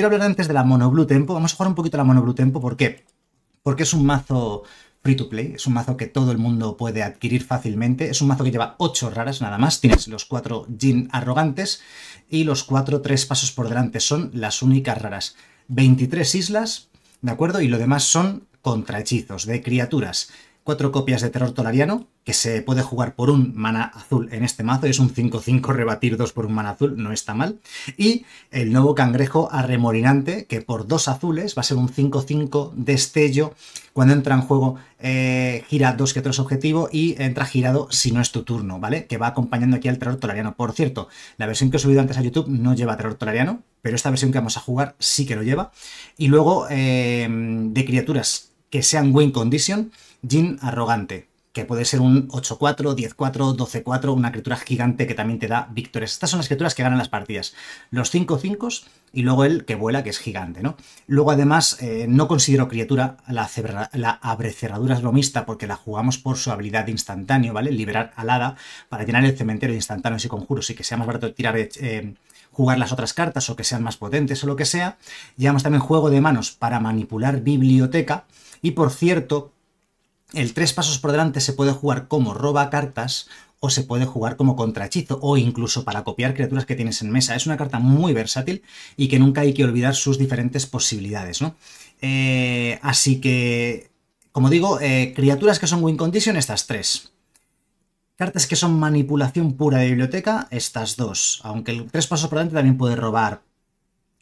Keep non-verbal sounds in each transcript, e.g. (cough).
Quiero hablar antes de la Mono Tempo. Vamos a jugar un poquito la Mono Tempo. ¿Por qué? Porque es un mazo free to play. Es un mazo que todo el mundo puede adquirir fácilmente. Es un mazo que lleva 8 raras nada más. Tienes los 4 Jin arrogantes y los 4 tres pasos por delante. Son las únicas raras. 23 islas, ¿de acuerdo? Y lo demás son contrahechizos de criaturas cuatro copias de Terror Tolariano, que se puede jugar por un mana azul en este mazo, es un 5-5 rebatir 2 por un mana azul, no está mal, y el nuevo cangrejo Arremorinante, que por dos azules va a ser un 5-5 destello, cuando entra en juego eh, gira dos que tres objetivo y entra girado si no es tu turno, ¿vale? Que va acompañando aquí al Terror Tolariano. Por cierto, la versión que he subido antes a YouTube no lleva Terror Tolariano, pero esta versión que vamos a jugar sí que lo lleva, y luego eh, de criaturas que sean win condition, Jin Arrogante, que puede ser un 8-4, 10-4, 12-4, una criatura gigante que también te da victorias. Estas son las criaturas que ganan las partidas. Los 5-5 y luego el que vuela, que es gigante, ¿no? Luego, además, eh, no considero criatura la, la abrecerradura bromista porque la jugamos por su habilidad instantánea, instantáneo, ¿vale? Liberar alada para llenar el cementerio de instantáneos y conjuros y que sea más barato tirar... Eh, jugar las otras cartas o que sean más potentes o lo que sea. Llevamos también juego de manos para manipular biblioteca. Y por cierto, el tres pasos por delante se puede jugar como roba cartas o se puede jugar como contrahechizo o incluso para copiar criaturas que tienes en mesa. Es una carta muy versátil y que nunca hay que olvidar sus diferentes posibilidades, ¿no? Eh, así que, como digo, eh, criaturas que son win condition, estas tres. Cartas que son manipulación pura de biblioteca, estas dos. Aunque el tres pasos por delante también puede robar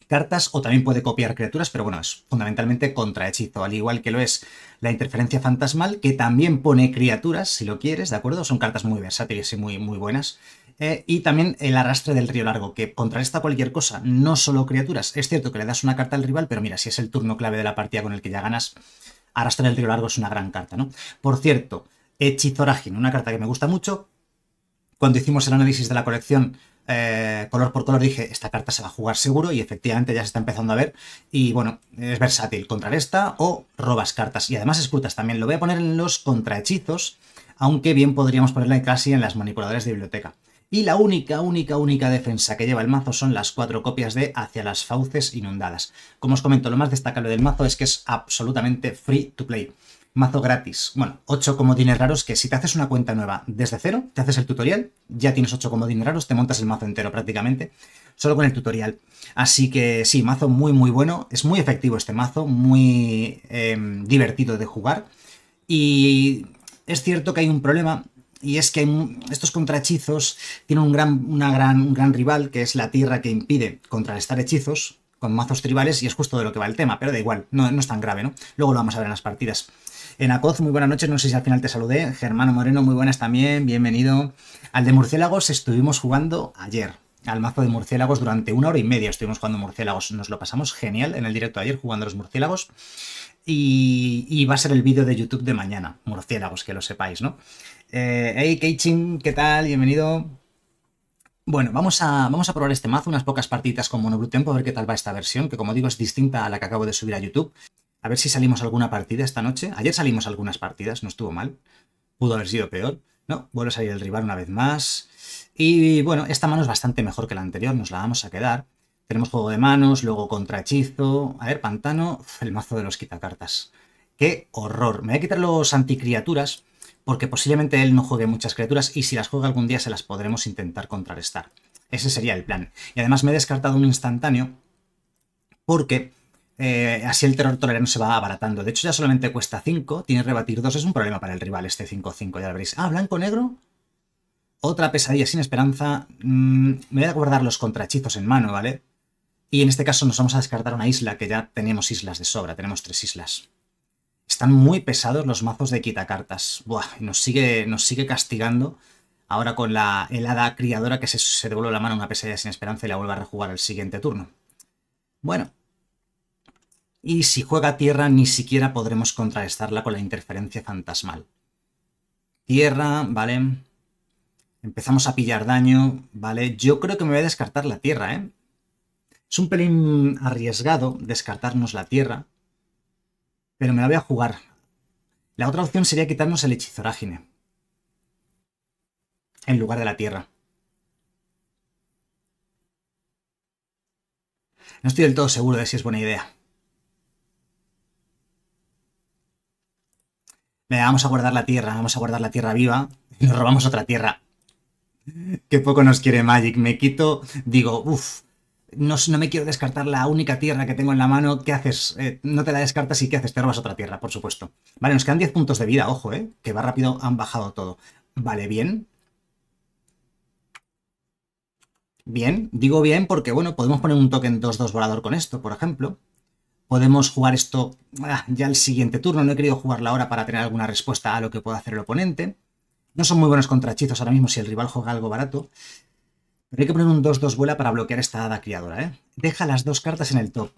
cartas o también puede copiar criaturas, pero bueno, es fundamentalmente contra hechizo al igual que lo es la interferencia fantasmal, que también pone criaturas, si lo quieres, ¿de acuerdo? Son cartas muy versátiles y muy, muy buenas. Eh, y también el arrastre del río largo, que esta cualquier cosa, no solo criaturas. Es cierto que le das una carta al rival, pero mira, si es el turno clave de la partida con el que ya ganas, arrastre del río largo es una gran carta, ¿no? Por cierto, Hechizorágin, una carta que me gusta mucho. Cuando hicimos el análisis de la colección eh, color por color dije, esta carta se va a jugar seguro y efectivamente ya se está empezando a ver. Y bueno, es versátil, contra esta o robas cartas. Y además escrutas también, lo voy a poner en los contrahechizos, aunque bien podríamos ponerla casi en las manipuladoras de biblioteca. Y la única, única, única defensa que lleva el mazo son las cuatro copias de Hacia las fauces inundadas. Como os comento, lo más destacable del mazo es que es absolutamente free to play mazo gratis. Bueno, 8 comodines raros que si te haces una cuenta nueva desde cero, te haces el tutorial, ya tienes 8 comodines raros, te montas el mazo entero prácticamente, solo con el tutorial. Así que sí, mazo muy muy bueno, es muy efectivo este mazo, muy em, divertido de jugar. Y es cierto que hay un problema, y es que estos contrahechizos tienen un gran, una gran, gran rival, que es la tierra que impide contrarrestar hechizos con mazos tribales, y es justo de lo que va el tema, pero da igual, no, no es tan grave, ¿no? Luego lo vamos a ver en las partidas. Acoz muy buenas noches, no sé si al final te saludé. Germano Moreno, muy buenas también, bienvenido. Al de murciélagos estuvimos jugando ayer, al mazo de murciélagos durante una hora y media estuvimos jugando murciélagos. Nos lo pasamos genial en el directo ayer jugando los murciélagos. Y, va a ser el vídeo de YouTube de mañana, murciélagos, que lo sepáis, ¿no? Eh, hey, Keichin, ¿qué tal? Bienvenido. Bueno, vamos a, vamos a probar este mazo, unas pocas partidas con monobrutempo a ver qué tal va esta versión, que como digo es distinta a la que acabo de subir a YouTube. A ver si salimos alguna partida esta noche. Ayer salimos algunas partidas, no estuvo mal. Pudo haber sido peor. No, vuelve a salir el rival una vez más. Y bueno, esta mano es bastante mejor que la anterior, nos la vamos a quedar. Tenemos juego de manos, luego contrahechizo. A ver, pantano, (laughs) el mazo de los quitacartas. ¡Qué horror! Me voy a quitar los anticriaturas porque posiblemente él no juegue muchas criaturas y si las juega algún día se las podremos intentar contrarrestar. Ese sería el plan. Y además me he descartado un instantáneo porque eh, así el terror tolerano se va abaratando. De hecho, ya solamente cuesta 5. Tiene rebatir 2. Es un problema para el rival este 5-5. Ya lo veréis. Ah, blanco-negro. Otra pesadilla sin esperanza. Mm, me voy a guardar los contrachizos en mano, ¿vale? Y en este caso nos vamos a descartar una isla, que ya tenemos islas de sobra. Tenemos tres islas. Están muy pesados los mazos de quitacartas. Buah, nos sigue, nos sigue castigando. Ahora con la helada criadora que se, se devuelve la mano a una pesadilla sin esperanza y la vuelve a rejugar al siguiente turno. Bueno, y si juega tierra ni siquiera podremos contrarrestarla con la interferencia fantasmal. Tierra, vale. Empezamos a pillar daño, vale. Yo creo que me voy a descartar la tierra, ¿eh? Es un pelín arriesgado descartarnos la tierra, pero me la voy a jugar. La otra opción sería quitarnos el hechizorágine. en lugar de la tierra. No estoy del todo seguro de si es buena idea. vamos a guardar la tierra, vamos a guardar la tierra viva, y nos robamos otra tierra. (laughs) Qué poco nos quiere Magic. Me quito, digo, uff, no, no, me quiero descartar la única tierra que tengo en la mano. ¿Qué haces? Eh, no te la descartas y ¿qué haces? Te robas otra tierra, por supuesto. Vale, nos quedan 10 puntos de vida, ojo, ¿eh? Que va rápido, han bajado todo. Vale, bien. Bien, digo bien porque, bueno, podemos poner un token 2-2 volador con esto, por ejemplo podemos jugar esto ah, ya el siguiente turno. No he querido jugarla ahora para tener alguna respuesta a lo que pueda hacer el oponente. No son muy buenos hechizos ahora mismo si el rival juega algo barato. Pero hay que poner un 2-2 vuela para bloquear esta dada criadora. ¿eh? Deja las dos cartas en el top.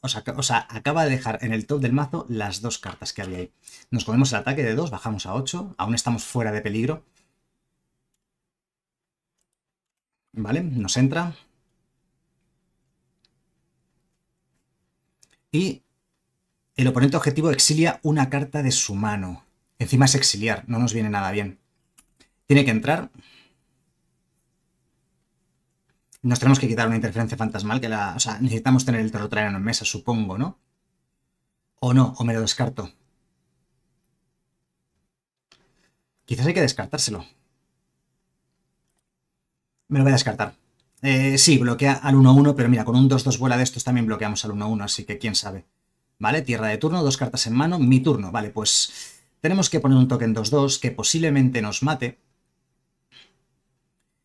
O sea, o sea, acaba de dejar en el top del mazo las dos cartas que había ahí. Nos comemos el ataque de 2, bajamos a 8. Aún estamos fuera de peligro. Vale, nos entra. y el oponente objetivo exilia una carta de su mano. Encima es exiliar, no nos viene nada bien. Tiene que entrar. Nos tenemos que quitar una interferencia fantasmal que la... O sea, necesitamos tener el territoriano en mesa, supongo, ¿no? O no, o me lo descarto. Quizás hay que descartárselo. Me lo voy a descartar. Eh, sí, bloquea al 1-1, pero mira, con un 2-2 vuela de estos también bloqueamos al 1-1, así que quién sabe. ¿Vale? Tierra de turno, dos cartas en mano, mi turno. Vale, pues tenemos que poner un token 2-2 que posiblemente nos mate.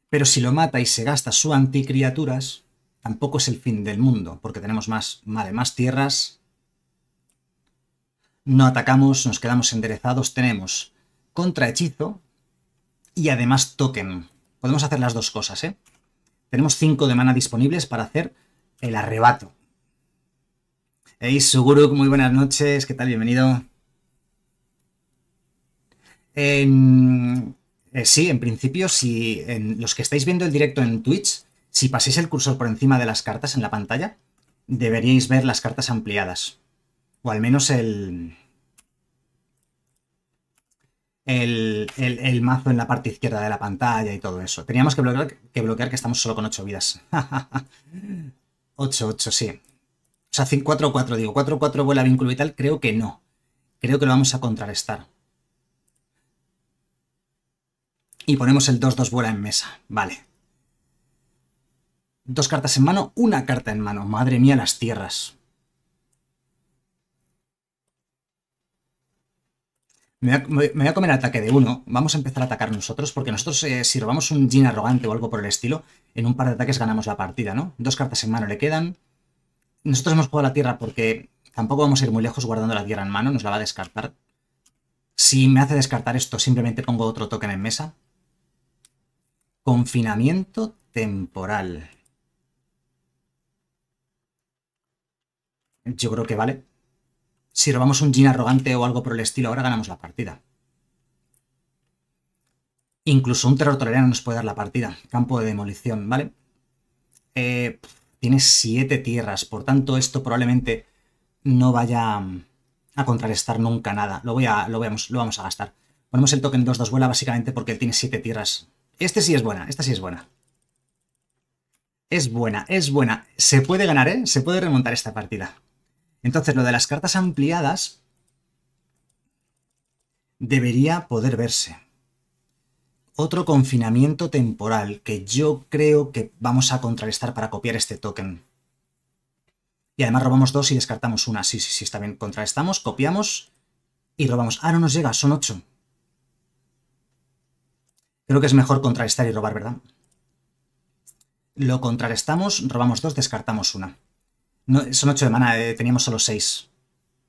Pero si lo mata y se gasta su anticriaturas, tampoco es el fin del mundo, porque tenemos más, más tierras. No atacamos, nos quedamos enderezados, tenemos contrahechizo y además token. Podemos hacer las dos cosas, ¿eh? Tenemos 5 de mana disponibles para hacer el arrebato. Hey, Suguru, muy buenas noches. ¿Qué tal? Bienvenido. Eh, sí, en principio, si en los que estáis viendo el directo en Twitch, si pasáis el cursor por encima de las cartas en la pantalla, deberíais ver las cartas ampliadas. O al menos el, el, mazo en la parte izquierda de la pantalla y todo eso. Teníamos que bloquear que, bloquear que estamos solo con 8 vidas. 8, (laughs) 8, sí. O sea, 4, 4, digo, 4, 4 vuela vínculo vital, creo que no. Creo que lo vamos a contrarrestar. Y ponemos el 2, 2 vuela en mesa. Vale. Dos cartas en mano, una carta en mano. Madre mía, las tierras. Me voy, a, comer ataque de uno. Vamos a empezar a atacar nosotros, porque nosotros eh, si robamos un Jin arrogante o algo por el estilo, en un par de ataques ganamos la partida, ¿no? Dos cartas en mano le quedan. Nosotros hemos jugado la tierra porque tampoco vamos a ir muy lejos guardando la tierra en mano, nos la va a descartar. Si me hace descartar esto, simplemente pongo otro token en mesa. Confinamiento temporal. Yo creo que vale. Si robamos un jean arrogante o algo por el estilo, ahora ganamos la partida. Incluso un terror no nos puede dar la partida. Campo de demolición, ¿vale? Eh, tiene siete tierras, por tanto esto probablemente no vaya a contrarrestar nunca nada. Lo, voy a, lo, vamos, lo vamos a gastar. Ponemos el token 2-2 vuela básicamente porque él tiene siete tierras. Este sí es buena, esta sí es buena. Es buena, es buena. Se puede ganar, ¿eh? Se puede remontar esta partida. Entonces, lo de las cartas ampliadas debería poder verse. Otro confinamiento temporal que yo creo que vamos a contrarrestar para copiar este token. Y además robamos dos y descartamos una. Sí, sí, sí, está bien. Contrarrestamos, copiamos y robamos. Ah, no nos llega, son ocho. Creo que es mejor contrarrestar y robar, ¿verdad? Lo contrarrestamos, robamos dos, descartamos una son 8 de mana, eh, teníamos solo 6.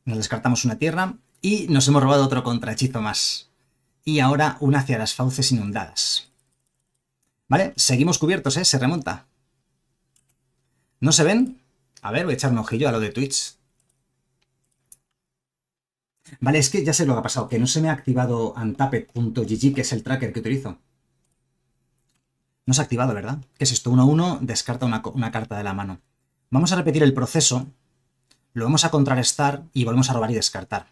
Nos descartamos una tierra y nos hemos robado otro contrahechizo más. Y ahora una hacia las fauces inundadas. Vale, seguimos cubiertos, ¿eh? Se remonta. ¿No se ven? A ver, voy a echar un ojillo a lo de Twitch. Vale, es que ya sé lo que ha pasado, que no se me ha activado antape.gg, que es el tracker que utilizo. No se ha activado, ¿verdad? ¿Qué es esto? 1-1, descarta una carta de la mano. Vamos a repetir el proceso, lo vamos a contrarrestar y volvemos a robar y descartar.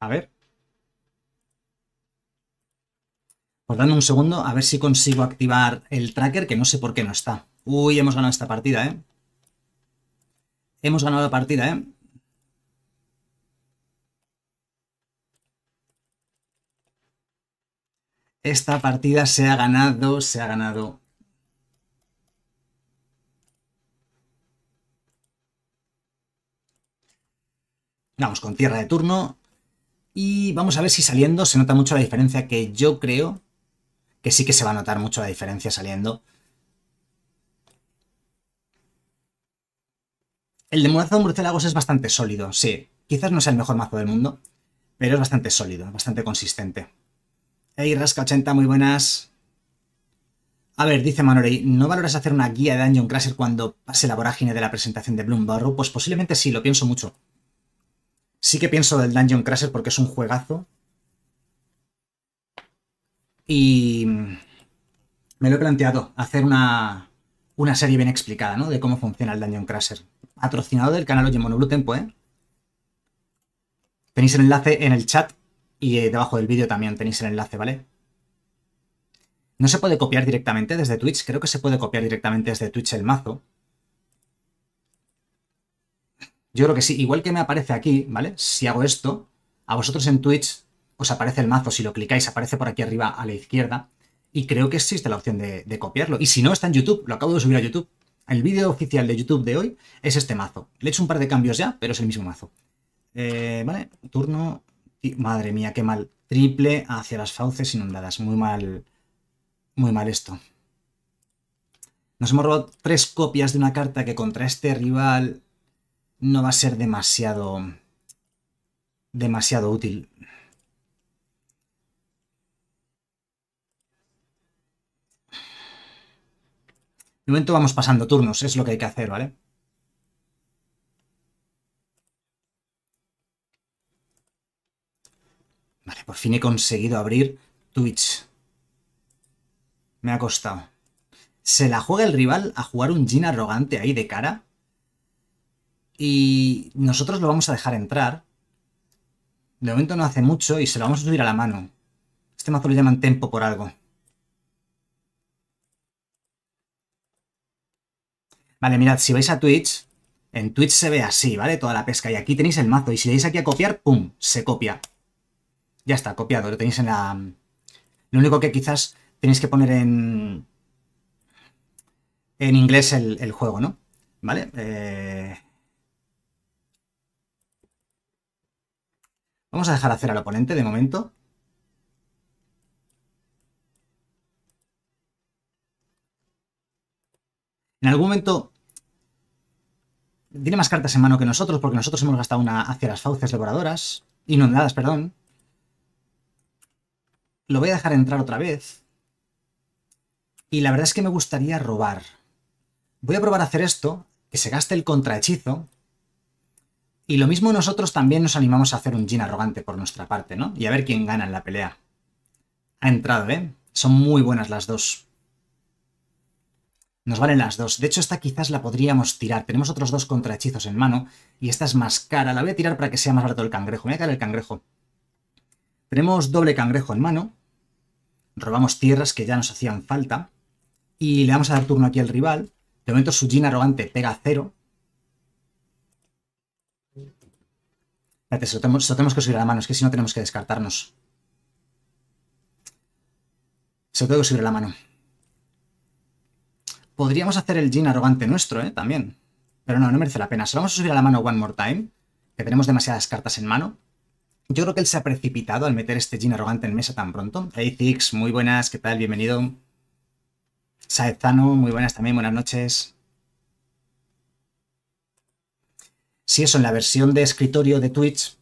A ver. Pues dame un segundo a ver si consigo activar el tracker, que no sé por qué no está. Uy, hemos ganado esta partida, ¿eh? Hemos ganado la partida, ¿eh? Esta partida se ha ganado, se ha ganado. Vamos con tierra de turno. Y vamos a ver si saliendo se nota mucho la diferencia que yo creo que sí que se va a notar mucho la diferencia saliendo. El de mazo de murciélagos es bastante sólido, sí. Quizás no sea el mejor mazo del mundo, pero es bastante sólido, bastante consistente. Hey, Rasca80, muy buenas. A ver, dice Manorey, ¿no valoras hacer una guía de Dungeon Crasher cuando pase la vorágine de la presentación de Bloom Pues posiblemente sí, lo pienso mucho. Sí que pienso del Dungeon Crasher porque es un juegazo. Y me lo he planteado, hacer una, una serie bien explicada, ¿no? De cómo funciona el Dungeon Crasher. Patrocinado del canal Oye Monoblue Tempo, ¿eh? Tenéis el enlace en el chat y eh, debajo del vídeo también tenéis el enlace, ¿vale? No se puede copiar directamente desde Twitch. Creo que se puede copiar directamente desde Twitch el mazo. Yo creo que sí. Igual que me aparece aquí, ¿vale? Si hago esto, a vosotros en Twitch os aparece el mazo. Si lo clicáis, aparece por aquí arriba a la izquierda. Y creo que existe la opción de, copiarlo. Y si no, está en YouTube. Lo acabo de subir a YouTube. El vídeo oficial de YouTube de hoy es este mazo. Le he hecho un par de cambios ya, pero es el mismo mazo. Eh, vale, turno Madre mía, qué mal. Triple hacia las fauces inundadas. Muy mal. Muy mal esto. Nos hemos robado tres copias de una carta que contra este rival no va a ser demasiado... demasiado útil. De momento vamos pasando turnos, es lo que hay que hacer, ¿vale? Por fin he conseguido abrir Twitch. Me ha costado. Se la juega el rival a jugar un Jin arrogante ahí de cara. Y nosotros lo vamos a dejar entrar. De momento no hace mucho y se lo vamos a subir a la mano. Este mazo lo llaman tempo por algo. Vale, mirad, si vais a Twitch, en Twitch se ve así, ¿vale? Toda la pesca. Y aquí tenéis el mazo. Y si le dais aquí a copiar, ¡pum! Se copia. Ya está, copiado, lo tenéis en la... Mm, lo único que quizás tenéis que poner en... En inglés el, juego, ¿no? ¿Vale? Eh, vamos a dejar hacer al oponente de momento. En algún momento tiene más cartas en mano que nosotros porque nosotros hemos gastado una hacia las fauces devoradoras, inundadas, perdón. Lo voy a dejar entrar otra vez. Y la verdad es que me gustaría robar. Voy a probar a hacer esto, que se gaste el contrahechizo. Y lo mismo nosotros también nos animamos a hacer un Jin arrogante por nuestra parte, ¿no? Y a ver quién gana en la pelea. Ha entrado, ¿eh? Son muy buenas las dos. Nos valen las dos. De hecho, esta quizás la podríamos tirar. Tenemos otros dos contrahechizos en mano. Y esta es más cara. La voy a tirar para que sea más barato el cangrejo. Me voy a el cangrejo. Tenemos doble cangrejo en mano robamos tierras que ya nos hacían falta y le vamos a dar turno aquí al rival. De momento su Jin arrogante pega cero. Espérate, se tenemos, que subir a la mano, es que si no tenemos que descartarnos. Se lo tengo que subir a la mano. Podríamos hacer el Jin arrogante nuestro, ¿eh? También. Pero no, no merece la pena. Se lo vamos a subir a la mano one more time, que tenemos demasiadas cartas en mano. Yo creo que él se ha precipitado al meter este Jin arrogante en mesa tan pronto. Hey muy buenas, ¿qué tal? Bienvenido. Saezano, muy buenas también, buenas noches. Si eso, en la versión de escritorio de Twitch,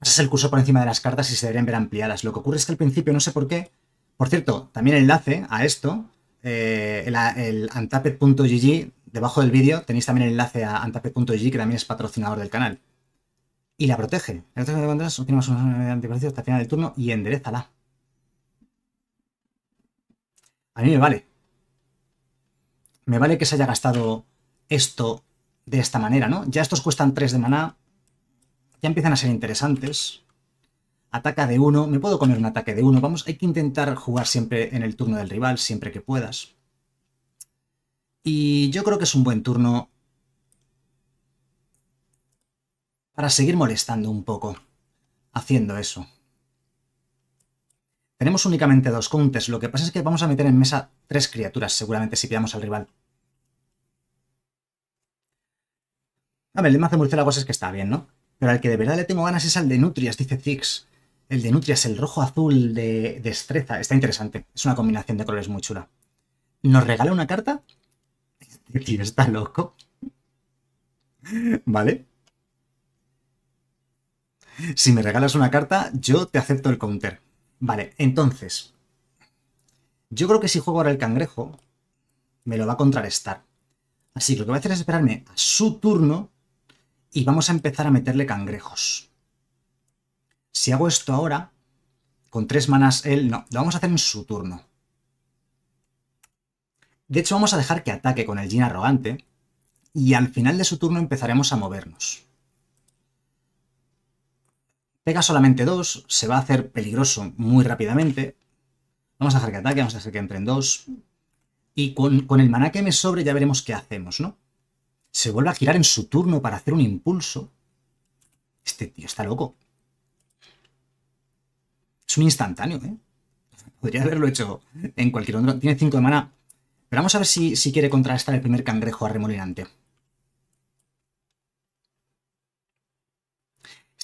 pasas el curso por encima de las cartas y se deberían ver ampliadas. Lo que ocurre es que al principio, no sé por qué, por cierto, también enlace a esto, eh, el, el antapet.gg, debajo del vídeo tenéis también el enlace a antapet.gg, que también es patrocinador del canal y la protege. El ataque de banderas una zona de antiprecio hasta el final del turno y enderezala. A mí me vale. Me vale que se haya gastado esto de esta manera, ¿no? Ya estos cuestan 3 de maná. Ya empiezan a ser interesantes. Ataca de 1. Me puedo comer un ataque de 1. Vamos, hay que intentar jugar siempre en el turno del rival, siempre que puedas. Y yo creo que es un buen turno para seguir molestando un poco, haciendo eso. Tenemos únicamente dos contes, lo que pasa es que vamos a meter en mesa tres criaturas seguramente si pillamos al rival. A ver, el mazo murciélagos es que está bien, ¿no? Pero al que de verdad le tengo ganas es al de Nutrias, dice Zix. El de Nutrias, el rojo-azul de destreza. Está interesante. Es una combinación de colores muy chula. ¿Nos regala una carta? Este (laughs) tío está loco. (laughs) Vale si me regalas una carta, yo te acepto el counter. Vale, entonces, yo creo que si juego ahora el cangrejo, me lo va a contrarrestar. Así que lo que va a hacer es esperarme a su turno y vamos a empezar a meterle cangrejos. Si hago esto ahora, con tres manas él, no, lo vamos a hacer en su turno. De hecho, vamos a dejar que ataque con el Jin arrogante y al final de su turno empezaremos a movernos. Pega solamente dos, se va a hacer peligroso muy rápidamente. Vamos a dejar que ataque, vamos a hacer que entren dos. Y con, el maná que me sobre ya veremos qué hacemos, ¿no? Se vuelve a girar en su turno para hacer un impulso. Este tío está loco. Es un instantáneo, ¿eh? Podría haberlo hecho en cualquier otro. Tiene cinco de maná. Pero vamos a ver si, si quiere contrastar el primer cangrejo arremolinante.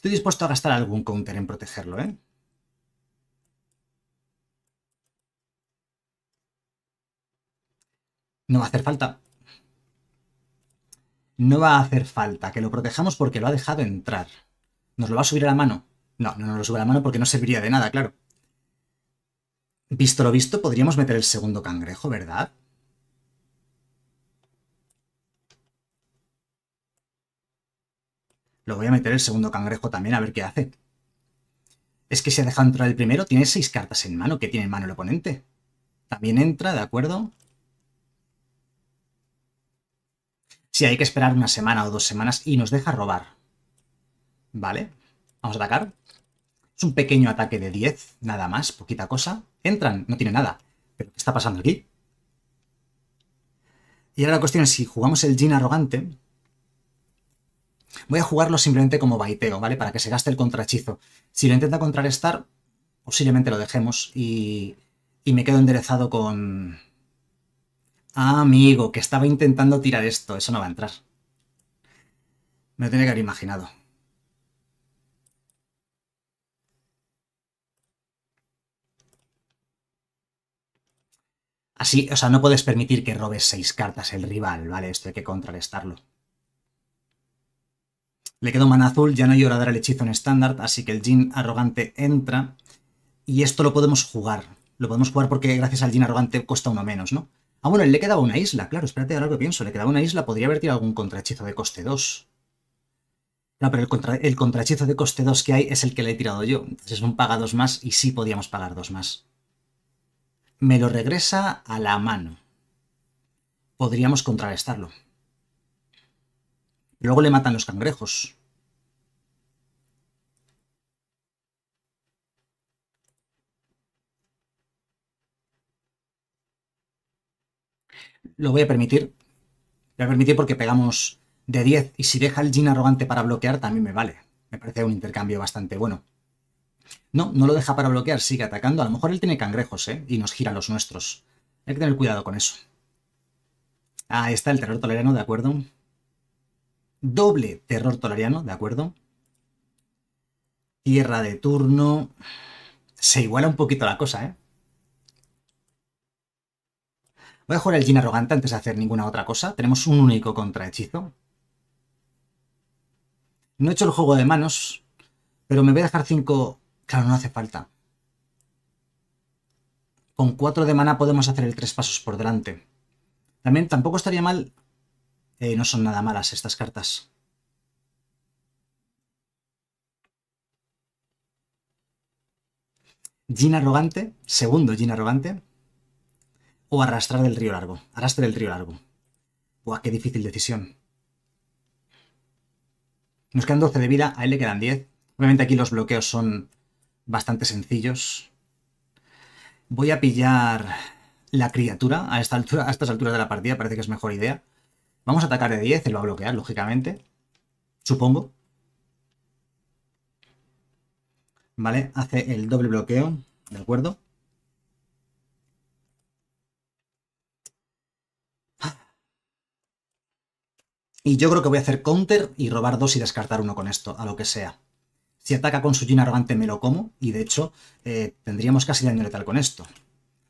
Estoy dispuesto a gastar algún counter en protegerlo, ¿eh? No va a hacer falta. No va a hacer falta que lo protejamos porque lo ha dejado entrar. ¿Nos lo va a subir a la mano? No, no nos lo sube a la mano porque no serviría de nada, claro. Visto lo visto, podríamos meter el segundo cangrejo, ¿verdad? Lo voy a meter el segundo cangrejo también a ver qué hace. Es que si ha dejado entrar el primero, tiene seis cartas en mano. que tiene en mano el oponente? También entra, ¿de acuerdo? Si sí, hay que esperar una semana o dos semanas y nos deja robar. Vale, vamos a atacar. Es un pequeño ataque de 10, nada más, poquita cosa. Entran, no tiene nada. ¿Pero qué está pasando aquí? Y ahora la cuestión es si jugamos el Jin arrogante, Voy a jugarlo simplemente como baiteo, ¿vale? Para que se gaste el contrachizo. Si lo intenta contrarrestar, posiblemente lo dejemos y, y me quedo enderezado con... Ah, amigo, que estaba intentando tirar esto. Eso no va a entrar. Me lo tenía que haber imaginado. Así, o sea, no puedes permitir que robes seis cartas el rival, ¿vale? Esto hay que contrarrestarlo. Le quedó mana azul, ya no hay hora dar el hechizo en estándar, así que el Jin arrogante entra. Y esto lo podemos jugar. Lo podemos jugar porque gracias al Jin arrogante cuesta uno menos, ¿no? Ah, bueno, le quedaba una isla, claro, espérate, ahora que pienso, le quedaba una isla, podría haber tirado algún contrahechizo de coste 2. No, pero el, el contrahechizo de coste 2 que hay es el que le he tirado yo. Entonces es un paga 2 más y sí podíamos pagar 2 más. Me lo regresa a la mano. Podríamos contrarrestarlo. Luego le matan los cangrejos. Lo voy a permitir. Lo voy a permitir porque pegamos de 10 y si deja el Jin arrogante para bloquear también me vale. Me parece un intercambio bastante bueno. No, no lo deja para bloquear, sigue atacando. A lo mejor él tiene cangrejos, ¿eh? Y nos gira los nuestros. Hay que tener cuidado con eso. Ah, está el terror tolerano, de acuerdo. Doble terror tolariano, ¿de acuerdo? Tierra de turno. Se iguala un poquito la cosa, ¿eh? Voy a jugar el Jin Arrogante antes de hacer ninguna otra cosa. Tenemos un único contrahechizo. No he hecho el juego de manos, pero me voy a dejar 5... Claro, no hace falta. Con 4 de mana podemos hacer el tres pasos por delante. También tampoco estaría mal eh, no son nada malas estas cartas. Gin arrogante, segundo Gin arrogante, o arrastrar del río largo. Arrastre del río largo. Buah, qué difícil decisión. Nos quedan 12 de vida, a él le quedan 10. Obviamente aquí los bloqueos son bastante sencillos. Voy a pillar la criatura a, esta altura, a estas alturas de la partida, parece que es mejor idea. Vamos a atacar de 10, él va a bloquear, lógicamente. Supongo. Vale, hace el doble bloqueo, ¿de acuerdo? Y yo creo que voy a hacer counter y robar dos y descartar uno con esto, a lo que sea. Si ataca con su Jin arrogante me lo como, y de hecho eh, tendríamos casi daño letal con esto.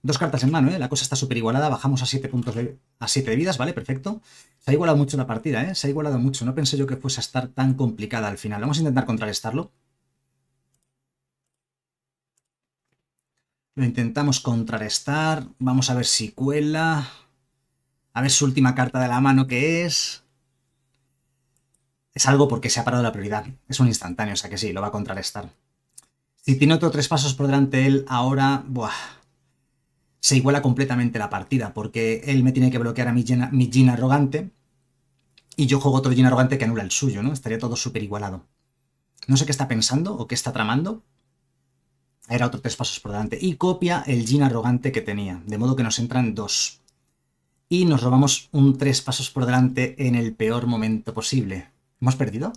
Dos cartas en mano, ¿eh? La cosa está súper igualada. Bajamos a 7 puntos de, a 7 vidas, ¿vale? Perfecto. Se ha igualado mucho la partida, ¿eh? Se ha igualado mucho. No pensé yo que fuese a estar tan complicada al final. Vamos a intentar contrarrestarlo. Lo intentamos contrarrestar. Vamos a ver si cuela. A ver su última carta de la mano que es. Es algo porque se ha parado la prioridad. Es un instantáneo, o sea que sí, lo va a contrarrestar. Si tiene otro tres pasos por delante él ahora... Buah se iguala completamente la partida, porque él me tiene que bloquear a mi Jin, arrogante y yo juego otro Jin arrogante que anula el suyo, ¿no? Estaría todo súper igualado. No sé qué está pensando o qué está tramando. Era otro tres pasos por delante. Y copia el Jin arrogante que tenía, de modo que nos entran dos. Y nos robamos un tres pasos por delante en el peor momento posible. ¿Hemos perdido?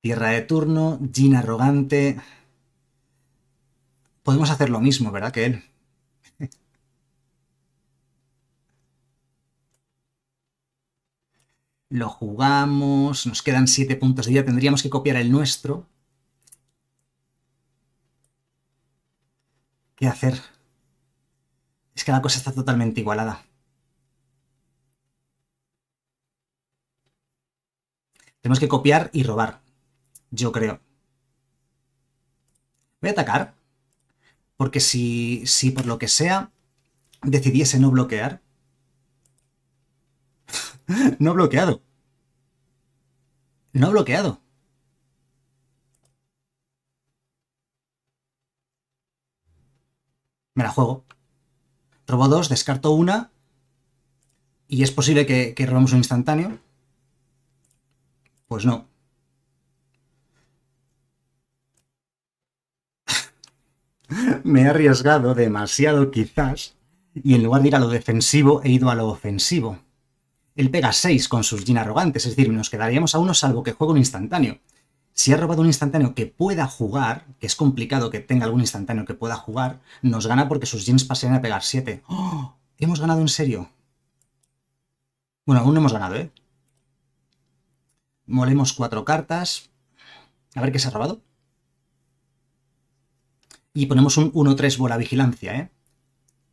Tierra de turno, Jin arrogante, podemos hacer lo mismo, ¿verdad que él? lo jugamos, nos quedan 7 puntos de vida, tendríamos que copiar el nuestro. ¿Qué hacer? Es que la cosa está totalmente igualada. Tenemos que copiar y robar, yo creo. Voy a atacar. Porque si, por lo que sea decidiese no bloquear, (laughs) no bloqueado. No bloqueado. Me la juego. Robo dos, descarto una. Y es posible que, que un instantáneo. Pues no. me he arriesgado demasiado quizás y en lugar de ir a lo defensivo he ido a lo ofensivo. Él pega 6 con sus jeans arrogantes, es decir, nos quedaríamos a uno salvo que juegue un instantáneo. Si ha robado un instantáneo que pueda jugar, que es complicado que tenga algún instantáneo que pueda jugar, nos gana porque sus jeans pasarían a pegar 7. Hemos ganado en serio. Bueno, aún no hemos ganado, ¿eh? Molemos cuatro cartas. A ver qué se ha robado y ponemos un 1-3 bola vigilancia, ¿eh?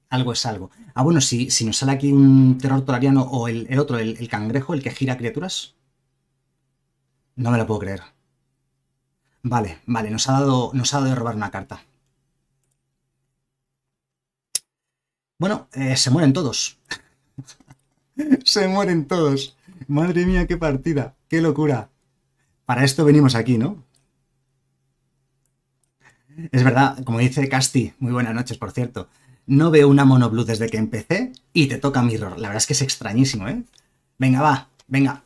Algo es algo. Ah, bueno, si, si nos sale aquí un terror tolariano o el, otro, el, cangrejo, el que gira criaturas. No me lo puedo creer. Vale, vale, nos ha dado, nos ha dado de robar una carta. Bueno, eh, se mueren todos. (laughs) se mueren todos. Madre mía, qué partida, qué locura. Para esto venimos aquí, ¿no? Es verdad, como dice Casti, muy buenas noches, por cierto. No veo una monoblue desde que empecé y te toca Mirror. La verdad es que es extrañísimo, ¿eh? Venga, va, venga.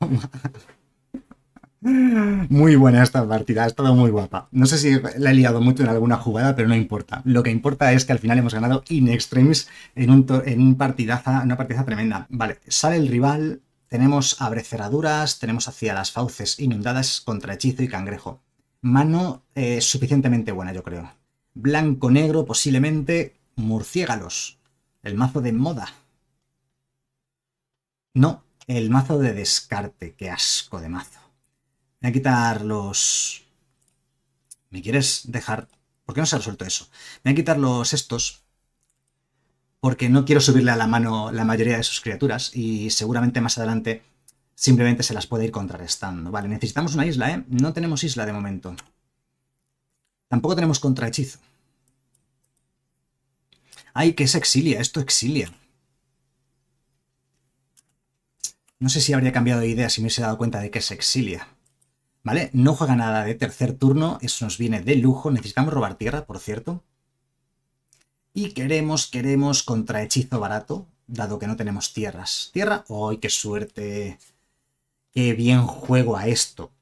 (laughs) Muy buena esta partida, ha estado muy guapa. No sé si la he liado mucho en alguna jugada, pero no importa. Lo que importa es que al final hemos ganado in extremis en, en una partida tremenda. Vale, sale el rival, tenemos abreceraduras, tenemos hacia las fauces inundadas contra hechizo y cangrejo mano eh, suficientemente buena, yo creo. Blanco-negro, posiblemente murciégalos. El mazo de moda. No, el mazo de descarte. Qué asco de mazo. Voy a quitar los... ¿Me quieres dejar...? ¿Por qué no se ha resuelto eso? Voy a quitar los estos. Porque no quiero subirle a la mano la mayoría de sus criaturas. Y seguramente más adelante simplemente se las puede ir contrarrestando. Vale, necesitamos una isla, ¿eh? No tenemos isla de momento. Tampoco tenemos contrahechizo. ¡Ay, que es exilia! Esto exilia. No sé si habría cambiado de idea si me hubiese dado cuenta de que es exilia. ¿Vale? No juega nada de tercer turno, eso nos viene de lujo. Necesitamos robar tierra, por cierto. Y queremos, queremos contrahechizo barato, dado que no tenemos tierras. ¿Tierra? ¡Ay, qué suerte! qué bien juego a esto.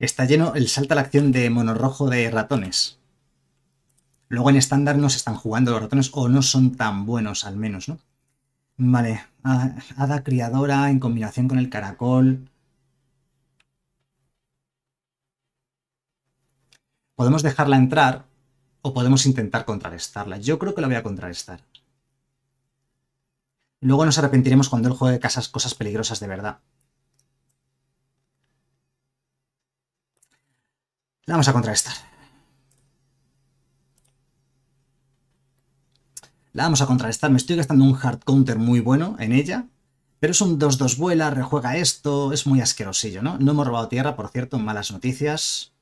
Está lleno el salto a la acción de mono rojo de ratones. Luego en estándar no se están jugando los ratones o no son tan buenos al menos, ¿no? Vale, hada criadora en combinación con el caracol. podemos dejarla entrar o podemos intentar contrarrestarla. Yo creo que la voy a contrarrestar. Luego nos arrepentiremos cuando él juegue casas cosas peligrosas de verdad. La vamos a contrarrestar. La vamos a contrarrestar. Me estoy gastando un hard counter muy bueno en ella. Pero es un 2-2 vuela, rejuega esto, es muy asquerosillo, ¿no? No hemos robado tierra, por cierto, malas noticias.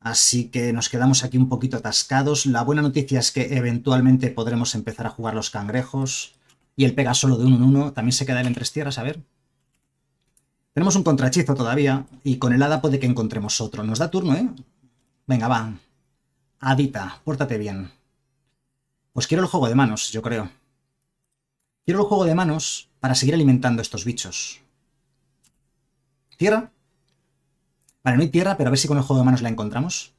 Así que nos quedamos aquí un poquito atascados. La buena noticia es que eventualmente podremos empezar a jugar los cangrejos. Y el pega solo de uno en uno. También se queda él en tres tierras, a ver. Tenemos un contrachizo todavía. Y con el hada puede que encontremos otro. Nos da turno, ¿eh? Venga, va. Adita, pórtate bien. Pues quiero el juego de manos, yo creo. Quiero el juego de manos para seguir alimentando estos bichos. Tierra. Vale, no hay tierra, pero a ver si con el juego de manos la encontramos.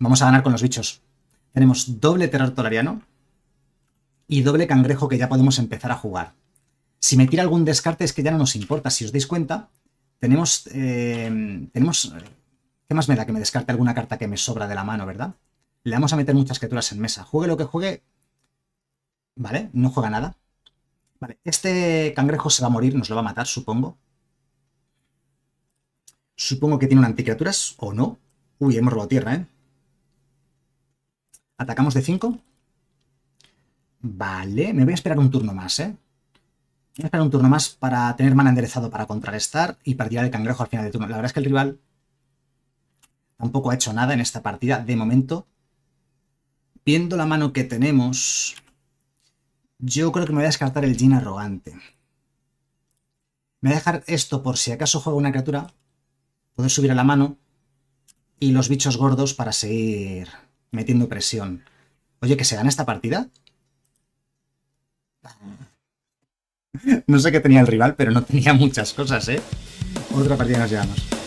Vamos a ganar con los bichos. Tenemos doble terror tolariano y doble cangrejo que ya podemos empezar a jugar. Si me tira algún descarte es que ya no nos importa. Si os dais cuenta, tenemos... Eh, tenemos eh, ¿Qué más me da que me descarte alguna carta que me sobra de la mano, verdad? Le vamos a meter muchas criaturas en mesa. Juegue lo que juegue... Vale, no juega nada. Vale, este cangrejo se va a morir, nos lo va a matar, supongo. Supongo que tiene una anticriaturas, o no. Uy, hemos robado tierra, ¿eh? Atacamos de 5. Vale, me voy a esperar un turno más, ¿eh? Voy a esperar un turno más para tener mana enderezado para contrarrestar y partir al cangrejo al final del turno. La verdad es que el rival tampoco ha hecho nada en esta partida de momento. Viendo la mano que tenemos, yo creo que me voy a descartar el Jin arrogante. Me voy a dejar esto por si acaso juega una criatura, poder subir a la mano y los bichos gordos para seguir metiendo presión. Oye, ¿que se gana esta partida? (laughs) No sé qué tenía el rival, pero no tenía muchas cosas, ¿eh? Otra partida nos llevamos.